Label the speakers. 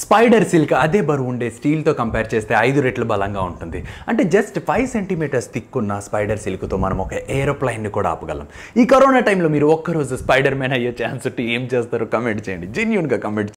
Speaker 1: spider silk అదే బరువు ఉండే స్టీల్తో కంపేర్ చేస్తే ఐదు రెట్లు బలంగా ఉంటుంది అంటే జస్ట్ ఫైవ్ సెంటీమీటర్స్ తిక్కున్న స్పైడర్ సిల్క్తో మనం ఒక ఏరోప్లైన్ని కూడా ఆపగలం ఈ కరోనా టైంలో మీరు ఒక్కరోజు స్పైడర్ మ్యాన్ అయ్యే ఛాన్స్ ఏం చేస్తారో కమెంట్ చేయండి జెన్యున్గా కమెంట్